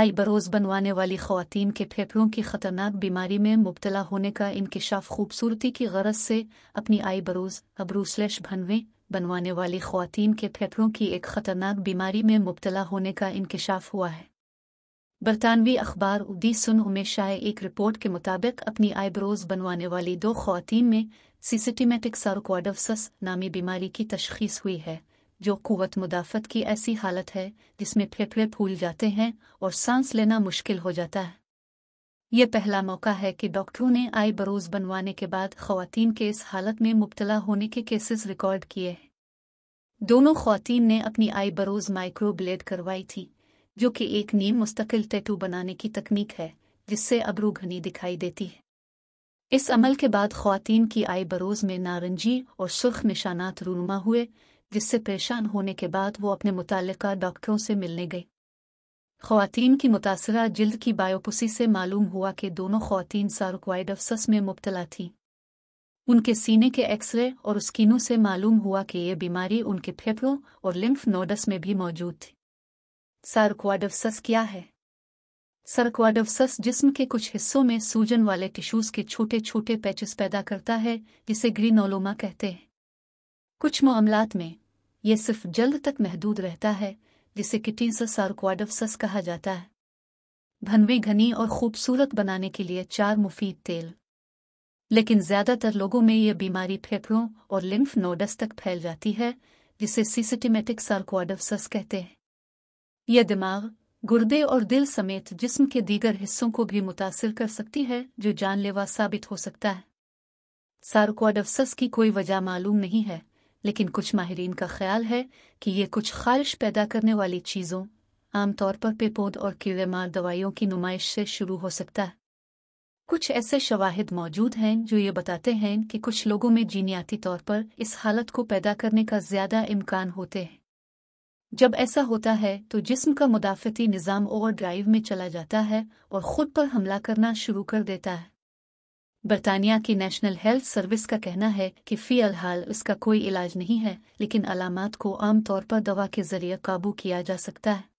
आई बरोज बनवाने वाली खातन के फेफड़ों की खतरनाक बीमारी में मुबतला होने का इंकशाफ खूबसूरती की गरज से अपनी आई बरोज अब्रूसलैश भनवे बनवाने वाली खातन के फेफड़ों की एक खतरनाक बीमारी में मुबतला होने का इंकशाफ हुआ है बरतानवी अखबार उदी सुन उमे शाये एक रिपोर्ट के मुताबिक अपनी आईब्रोज बनवाने वाली दो खातन में सिस्टमेटिक सार्कोडवसस नामी बीमारी की तशखीस हुई है जो कुत मुदाफ़त की ऐसी हालत है जिसमें फेफड़े फूल जाते हैं और सांस लेना मुश्किल हो जाता है यह पहला मौका है कि डॉक्टरों ने आई बरोज बनवाने के बाद खातन के इस हालत में मुबतला होने के केसेस रिकॉर्ड किए हैं दोनों खातन ने अपनी आई बरोज माइक्रोब्लेड करवाई थी जो कि एक नीम मुस्तकिल टैटू बनाने की तकनीक है जिससे अबरू घनी दिखाई देती है इस अमल के बाद खातन की आई बरोज में नारंजी और सुर्ख निशानात रूनुमा हुए जिससे परेशान होने के बाद वो अपने मुतल डॉक्टरों से मिलने गए खातन की मुतासरा जल्द की बायोपसी से मालूम हुआ कि दोनों खातन सारोक्वाइडफसस में मुबतला थीं उनके सीने के एक्सरे और स्किनों से मालूम हुआ कि यह बीमारी उनके फेफड़ों और लिम्फ नोडस में भी मौजूद थी सारकवाडफसस क्या है सरकवाडफसस जिस्म के कुछ हिस्सों में सूजन वाले टिश्यूज के छोटे छोटे पैचेस पैदा करता है जिसे ग्रीनोलोमा कहते हैं कुछ मामलात में यह सिर्फ जल्द तक महदूद रहता है जिसे किटिनसस और क्वाडवसस कहा जाता है भनवी घनी और खूबसूरत बनाने के लिए चार मुफीद तेल लेकिन ज्यादातर लोगों में यह बीमारी फेफड़ों और लिम्फ नोडस तक फैल जाती है जिसे सिस्टमेटिक सार्कोडोसिस कहते हैं यह दिमाग गुर्दे और दिल समेत जिस्म के दीगर हिस्सों को भी मुतासर कर सकती है जो जानलेवा साबित हो सकता है सार्कोडोसिस की कोई वजह मालूम नहीं है लेकिन कुछ माहरीन का ख्याल है कि ये कुछ खारिश पैदा करने वाली चीज़ों आमतौर पर पेपोद और कीड़ेमार दवाइयों की नुमाइश से शुरू हो सकता है कुछ ऐसे शवाहिद मौजूद हैं जो ये बताते हैं कि कुछ लोगों में जीनियाती तौर पर इस हालत को पैदा करने का ज़्यादा इम्कान होते हैं जब ऐसा होता है तो जिस्म का मुदाफ़ती निज़ाम ओवर ड्राइव में चला जाता है और ख़ुद पर हमला करना शुरू कर देता है बरतानिया की नेशनल हेल्थ सर्विस का कहना है कि फिलहाल इसका कोई इलाज नहीं है लेकिन अलामत को आमतौर पर दवा के जरिए काबू किया जा सकता है